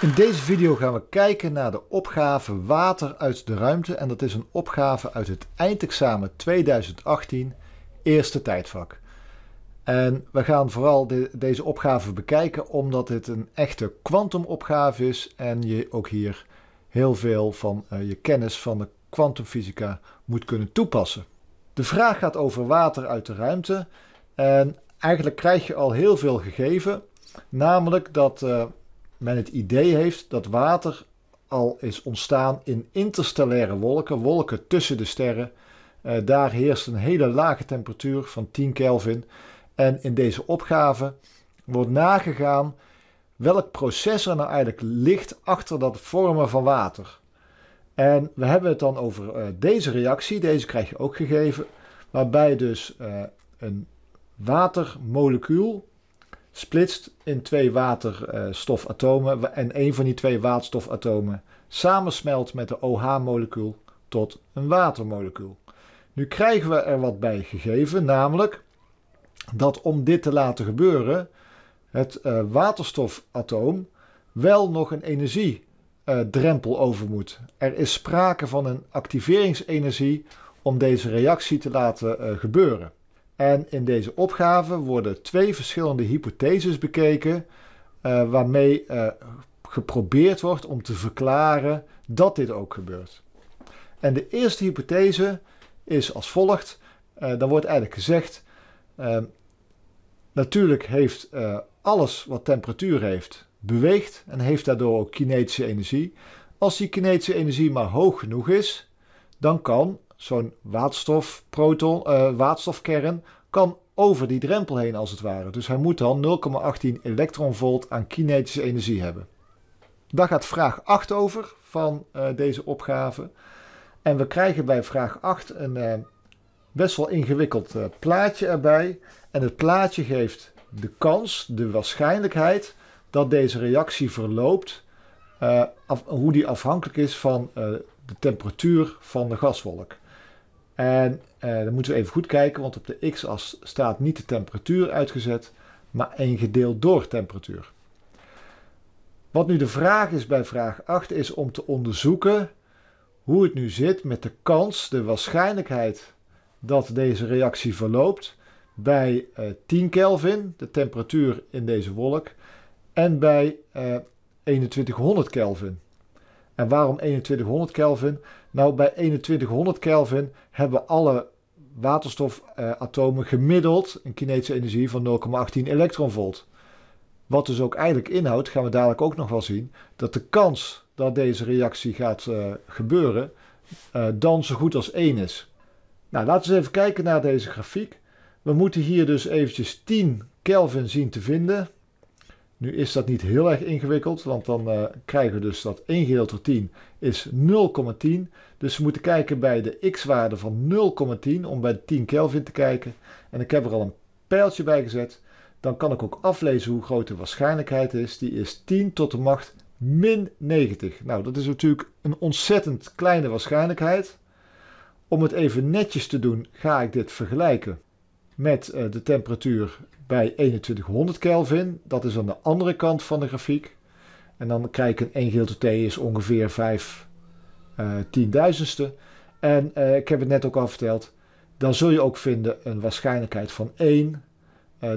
In deze video gaan we kijken naar de opgave Water uit de ruimte en dat is een opgave uit het eindexamen 2018, eerste tijdvak. En we gaan vooral deze opgave bekijken omdat dit een echte kwantumopgave is en je ook hier heel veel van eh, je kennis van de kwantumfysica moet kunnen toepassen. De vraag gaat over water uit de ruimte en eigenlijk krijg je al heel veel gegeven, namelijk dat... Eh, men het idee heeft dat water al is ontstaan in interstellaire wolken, wolken tussen de sterren. Eh, daar heerst een hele lage temperatuur van 10 Kelvin. En in deze opgave wordt nagegaan welk proces er nou eigenlijk ligt achter dat vormen van water. En we hebben het dan over eh, deze reactie, deze krijg je ook gegeven, waarbij dus eh, een watermolecuul splitst in twee waterstofatomen eh, en een van die twee waterstofatomen samensmelt met de OH-molecuul tot een watermolecuul. Nu krijgen we er wat bij gegeven, namelijk dat om dit te laten gebeuren, het eh, waterstofatoom wel nog een energiedrempel eh, over moet. Er is sprake van een activeringsenergie om deze reactie te laten gebeuren. En in deze opgave worden twee verschillende hypotheses bekeken, eh, waarmee eh, geprobeerd wordt om te verklaren dat dit ook gebeurt. En de eerste hypothese is als volgt. Eh, dan wordt eigenlijk gezegd, ehm, natuurlijk heeft alles wat temperatuur heeft, beweegt en heeft daardoor ook kinetische energie. Als die kinetische energie maar hoog genoeg is, dan kan zo'n waterstofproton, eh, waterstofkern kan over die drempel heen als het ware. Dus hij moet dan 0,18 elektronvolt aan kinetische energie hebben. Daar gaat vraag 8 over van eh, deze opgave. En we krijgen bij vraag 8 een eh, best wel ingewikkeld plaatje erbij. En het plaatje geeft de kans, de waarschijnlijkheid dat deze reactie verloopt, hoe die afhankelijk is van de temperatuur van de gaswolk. En eh, dan moeten we even goed kijken, want op de x-as staat niet de temperatuur uitgezet, maar 1 gedeeld door temperatuur. Wat nu de vraag is bij vraag 8 is om te onderzoeken hoe het nu zit met de kans, de waarschijnlijkheid dat deze reactie verloopt bij eh, 10 Kelvin, de temperatuur in deze wolk, en bij eh, 2100 Kelvin. En waarom 2100 Kelvin? Nou, bij 2100 Kelvin hebben alle waterstofatomen gemiddeld een kinetische energie van 0,18 elektronvolt. Wat dus ook eigenlijk inhoudt, gaan we dadelijk ook nog wel zien, dat de kans dat deze reactie gaat eh, gebeuren, eh, dan zo goed als 1 is. Nou, laten we eens even kijken naar deze grafiek. We moeten hier dus eventjes 10 Kelvin zien te vinden. Nu is dat niet heel erg ingewikkeld, want dan uh, krijgen we dus dat 1 gedeeld door 10 is 0,10. Dus we moeten kijken bij de x-waarde van 0,10 om bij 10 Kelvin te kijken. En ik heb er al een pijltje bij gezet. Dan kan ik ook aflezen hoe groot de waarschijnlijkheid is. Die is 10 tot de macht min 90. Nou, dat is natuurlijk een ontzettend kleine waarschijnlijkheid. Om het even netjes te doen, ga ik dit vergelijken met eh, de temperatuur bij 2100 Kelvin. Dat is aan de andere kant van de grafiek. En dan krijg ik een 1 T is ongeveer 5 eh, tienduizendste. En eh, ik heb het net ook al verteld. Dan zul je ook vinden een waarschijnlijkheid van 1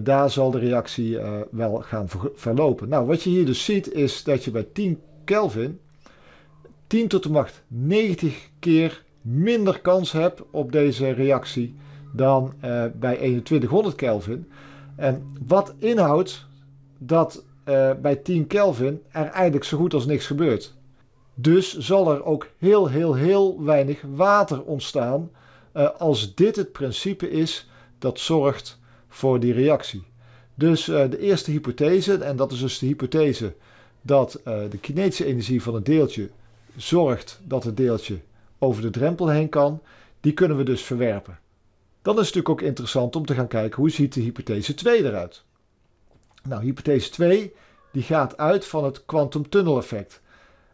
daar zal de reactie wel gaan verlopen. Nou, wat je hier dus ziet is dat je bij 10 Kelvin 10 tot de macht 90 keer minder kans hebt op deze reactie dan eh, bij 2100 Kelvin. En wat inhoudt dat eh, bij 10 Kelvin er eigenlijk zo goed als niks gebeurt. Dus zal er ook heel, heel, heel weinig water ontstaan eh, als dit het principe is dat zorgt voor die reactie. Dus de eerste hypothese, en dat is dus de hypothese dat de kinetische energie van het deeltje zorgt dat het deeltje over de drempel heen kan, die kunnen we dus verwerpen dan is het natuurlijk ook interessant om te gaan kijken hoe ziet de hypothese 2 eruit. Nou, hypothese 2 die gaat uit van het quantum tunnel effect.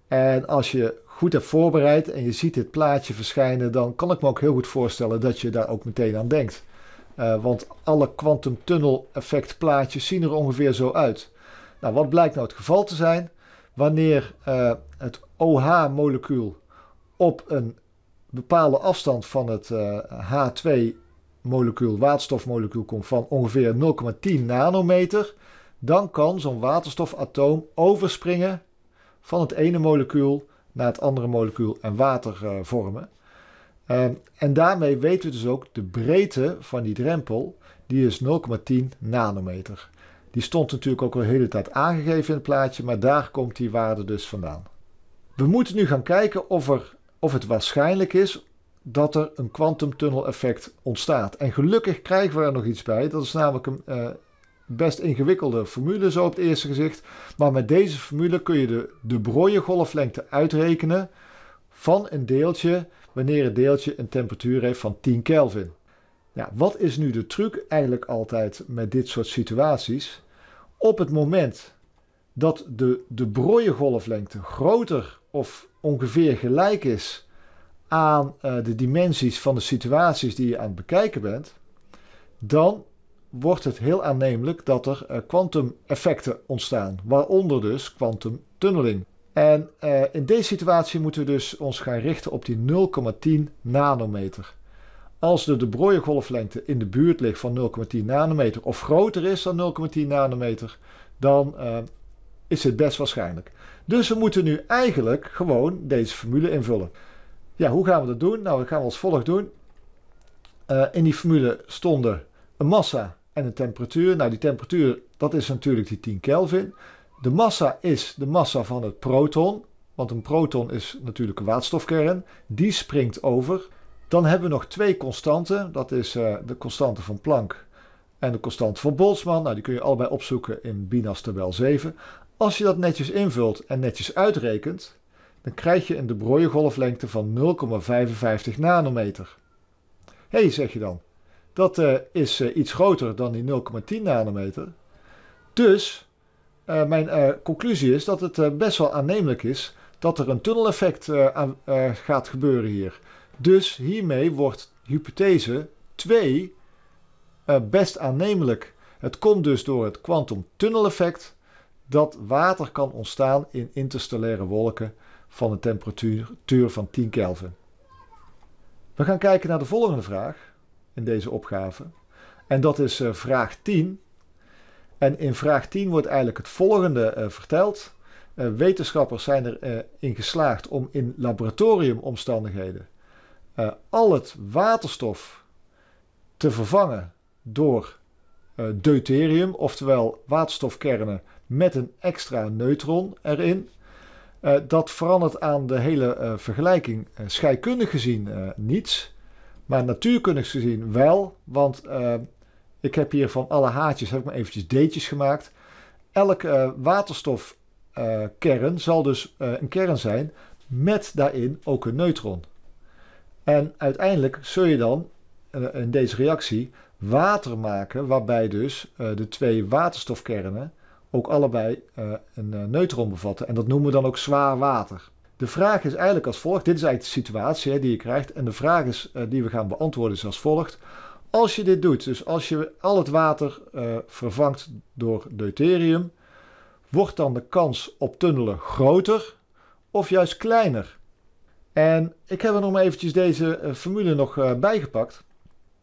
En als je goed hebt voorbereid en je ziet dit plaatje verschijnen, dan kan ik me ook heel goed voorstellen dat je daar ook meteen aan denkt. Eh, want alle quantum tunnel effect plaatjes zien er ongeveer zo uit. Nou, wat blijkt nou het geval te zijn? Wanneer eh, het OH-molecuul op een bepaalde afstand van het H2 eh, molecuul waterstofmolecuul komt van ongeveer 0,10 nanometer, dan kan zo'n waterstofatoom overspringen van het ene molecuul naar het andere molecuul en water eh, vormen. Ehm, en daarmee weten we dus ook de breedte van die drempel, die is 0,10 nanometer. Die stond natuurlijk ook al de hele tijd aangegeven in het plaatje, maar daar komt die waarde dus vandaan. We moeten nu gaan kijken of, er, of het waarschijnlijk is dat er een kwantumtunnel effect ontstaat. En gelukkig krijgen we er nog iets bij. Dat is namelijk een eh, best ingewikkelde formule zo op het eerste gezicht. Maar met deze formule kun je de, de brooie golflengte uitrekenen van een deeltje wanneer het deeltje een temperatuur heeft van 10 Kelvin. Ja, wat is nu de truc eigenlijk altijd met dit soort situaties? Op het moment dat de, de brooie golflengte groter of ongeveer gelijk is aan eh, de dimensies van de situaties die je aan het bekijken bent, dan wordt het heel aannemelijk dat er kwantumeffecten eh, uh, ontstaan, waaronder dus kwantumtunneling. En eh, in deze situatie moeten we dus ons gaan richten op die 0,10 nanometer. Als de de Broglie golflengte in de buurt ligt van 0,10 nanometer of groter is dan 0,10 nanometer, dan is het best waarschijnlijk. Dus we moeten nu eigenlijk gewoon deze formule invullen. Ja, hoe gaan we dat doen? Nou, dat gaan we als volgt doen. Eh, in die formule stonden een massa en een temperatuur. Nou, die temperatuur, dat is natuurlijk die 10 Kelvin. De massa is de massa van het proton, want een proton is natuurlijk een waterstofkern. Die springt over. Dan hebben we nog twee constanten. Dat is eh, de constante van Planck en de constante van Boltzmann. Nou, die kun je allebei opzoeken in Binas tabel 7. Als je dat netjes invult en netjes uitrekent, dan krijg je een de Broglie golflengte van 0,55 nanometer. Hé, hey, zeg je dan, dat eh, is eh, iets groter dan die 0,10 nanometer. Dus eh, mijn conclusie is dat het best wel aannemelijk is dat er een tunneleffect gaat gebeuren hier. Dus hiermee wordt hypothese 2 best aannemelijk. Het komt dus door het kwantum tunneleffect dat water kan ontstaan in interstellaire wolken van een temperatuur van 10 Kelvin. We gaan kijken naar de volgende vraag in deze opgave. En dat is eh, vraag 10. En in vraag 10 wordt eigenlijk het volgende eh, verteld. Eh, wetenschappers zijn erin geslaagd om in laboratoriumomstandigheden al het waterstof te vervangen door deuterium, oftewel waterstofkernen met een extra neutron erin. Eh, dat verandert aan de hele eh, vergelijking eh, scheikundig gezien niets, maar natuurkundig gezien wel, want ik heb hier van alle haartjes, heb ik maar eventjes deetjes gemaakt. Elke waterstofkern zal dus een kern zijn met daarin ook een neutron. En uiteindelijk zul je dan in deze reactie water maken, waarbij dus de twee waterstofkernen ook allebei eh, een eh, neutron bevatten. En dat noemen we dan ook zwaar water. De vraag is eigenlijk als volgt: dit is eigenlijk de situatie hè, die je krijgt. En de vraag is, eh, die we gaan beantwoorden is als volgt. Als je dit doet, dus als je al het water vervangt door deuterium, wordt dan de kans op tunnelen groter of juist kleiner? En ik heb er nog even eventjes deze formule nog bijgepakt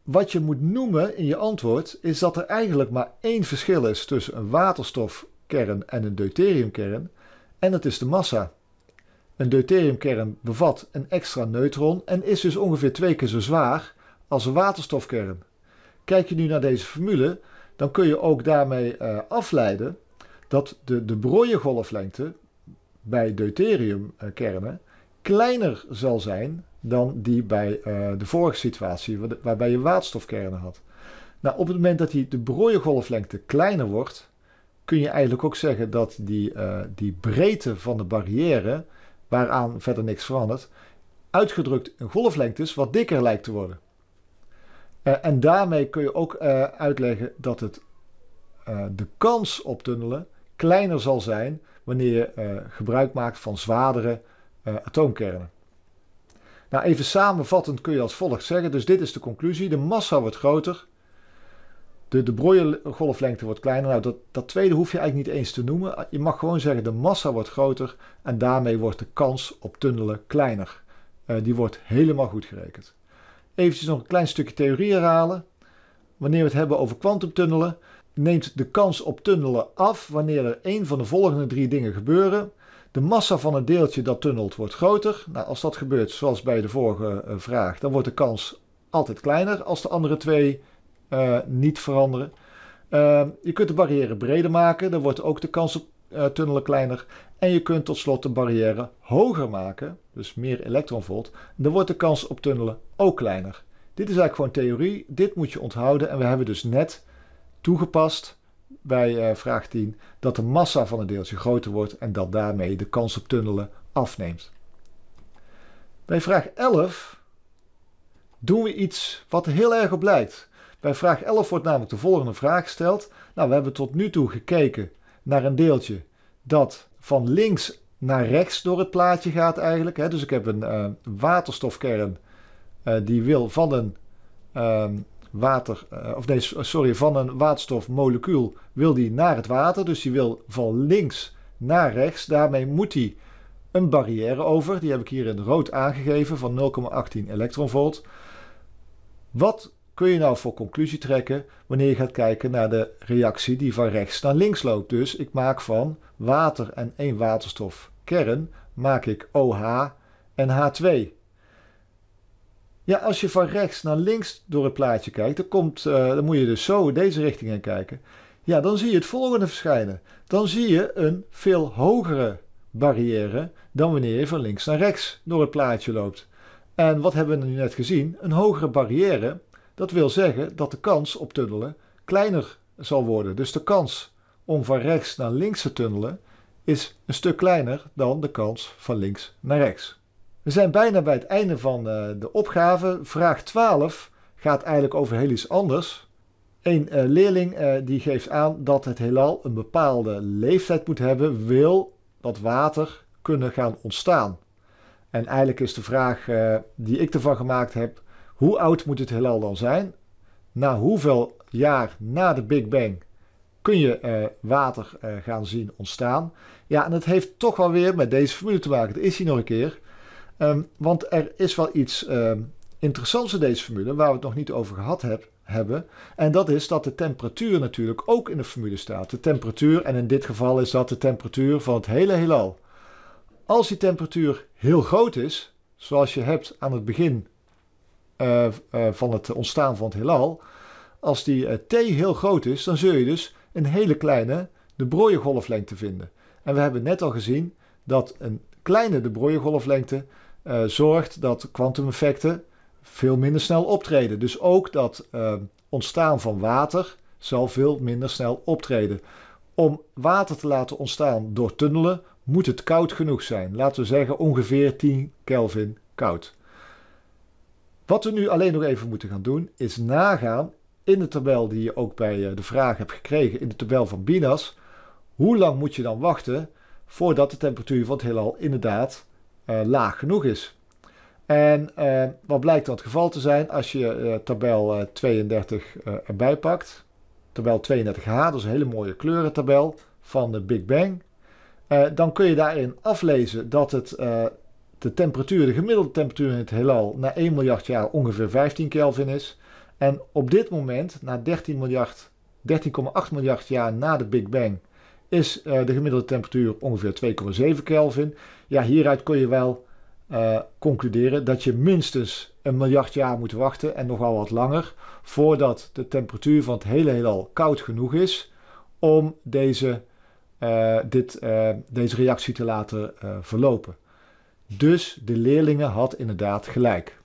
wat je moet noemen in je antwoord is dat er eigenlijk maar één verschil is tussen een waterstofkern en een deuteriumkern en dat is de massa. Een deuteriumkern bevat een extra neutron en is dus ongeveer twee keer zo zwaar als een waterstofkern. Kijk je nu naar deze formule, dan kun je ook daarmee eh, afleiden dat de, de Broglie-golflengte bij deuteriumkernen kleiner zal zijn dan die bij eh, de vorige situatie, waarbij je waterstofkernen had. Nou, op het moment dat die, de golflengte kleiner wordt, kun je eigenlijk ook zeggen dat die, eh, die breedte van de barrière, waaraan verder niks verandert, uitgedrukt een golflengte is wat dikker lijkt te worden. Eh, en daarmee kun je ook uitleggen dat het, de kans op tunnelen kleiner zal zijn wanneer je gebruik maakt van zwaardere atoomkernen. Nou, even samenvattend kun je als volgt zeggen, dus dit is de conclusie. De massa wordt groter, de, de broeiergolflengte wordt kleiner. Nou, dat, dat tweede hoef je eigenlijk niet eens te noemen. Je mag gewoon zeggen, de massa wordt groter en daarmee wordt de kans op tunnelen kleiner. Eh, die wordt helemaal goed gerekend. Even nog een klein stukje theorie herhalen. Wanneer we het hebben over kwantumtunnelen, neemt de kans op tunnelen af wanneer er één van de volgende drie dingen gebeuren. De massa van het deeltje dat tunnelt wordt groter. Nou, als dat gebeurt, zoals bij de vorige eh, vraag, dan wordt de kans altijd kleiner als de andere twee eh, niet veranderen. Ehm, je kunt de barrière breder maken, dan wordt ook de kans op uh, tunnelen kleiner. En je kunt tot slot de barrière hoger maken, dus meer elektronvolt. Dan wordt de kans op tunnelen ook kleiner. Dit is eigenlijk gewoon theorie, dit moet je onthouden. En we hebben dus net toegepast bij eh, vraag 10 dat de massa van een deeltje groter wordt en dat daarmee de kans op tunnelen afneemt. Bij vraag 11 doen we iets wat heel erg op lijkt. Bij vraag 11 wordt namelijk de volgende vraag gesteld. Nou, we hebben tot nu toe gekeken naar een deeltje dat van links naar rechts door het plaatje gaat eigenlijk. Dus ik heb een eh, waterstofkern eh, die wil van een ehm, water, eh, of nee, sorry, van een waterstofmolecuul wil die naar het water. Dus die wil van links naar rechts. Daarmee moet hij een barrière over. Die heb ik hier in rood aangegeven van 0,18 elektronvolt. Wat kun je nou voor conclusie trekken wanneer je gaat kijken naar de reactie die van rechts naar links loopt? Dus ik maak van water en één waterstofkern maak ik OH en H2. Ja, als je van rechts naar links door het plaatje kijkt, dan, komt, eh, dan moet je dus zo deze richting in kijken. Ja, dan zie je het volgende verschijnen. Dan zie je een veel hogere barrière dan wanneer je van links naar rechts door het plaatje loopt. En wat hebben we nu net gezien? Een hogere barrière, dat wil zeggen dat de kans op tunnelen kleiner zal worden. Dus de kans om van rechts naar links te tunnelen is een stuk kleiner dan de kans van links naar rechts. We zijn bijna bij het einde van eh, de opgave. Vraag 12 gaat eigenlijk over heel iets anders. Een eh, leerling eh, die geeft aan dat het heelal een bepaalde leeftijd moet hebben, wil dat water kunnen gaan ontstaan. En eigenlijk is de vraag die ik ervan gemaakt heb, hoe oud moet het heelal dan zijn? Na hoeveel jaar na de Big Bang kun je water gaan zien ontstaan. Ja, en dat heeft toch wel weer met deze formule te maken. Dat is hier nog een keer. Ehm, want er is wel iets ehm, interessants in deze formule waar we het nog niet over gehad hebben. En dat is dat de temperatuur natuurlijk ook in de formule staat. De temperatuur, en in dit geval is dat de temperatuur van het hele heelal. Als die temperatuur heel groot is, zoals je hebt aan het begin eh, eh, van het ontstaan van het heelal, als die eh, T heel groot is, dan zul je dus een hele kleine de broglie golflengte vinden. En we hebben net al gezien dat een kleine de broglie golflengte eh, zorgt dat kwantumeffecten veel minder snel optreden. Dus ook dat ehm, ontstaan van water zal veel minder snel optreden. Om water te laten ontstaan door tunnelen moet het koud genoeg zijn. Laten we zeggen ongeveer 10 Kelvin koud. Wat we nu alleen nog even moeten gaan doen is nagaan in de tabel die je ook bij eh, de vraag hebt gekregen, in de tabel van Binas, hoe lang moet je dan wachten voordat de temperatuur van het heelal inderdaad eh, laag genoeg is. En eh, wat blijkt dan het geval te zijn als je eh, tabel 32 erbij pakt. Tabel 32H, dat is een hele mooie kleurentabel van de Big Bang. dan kun je daarin aflezen dat het de temperatuur, de gemiddelde temperatuur in het heelal, na 1 miljard jaar ongeveer 15 Kelvin is. En op dit moment, na miljard, 13,8 miljard jaar na de Big Bang, is eh, de gemiddelde temperatuur ongeveer 2,7 Kelvin. Ja, hieruit kun je wel eh, concluderen dat je minstens een miljard jaar moet wachten en nogal wat langer voordat de temperatuur van het hele heelal koud genoeg is om deze, eh, dit, deze reactie te laten verlopen. Dus de leerlingen had inderdaad gelijk.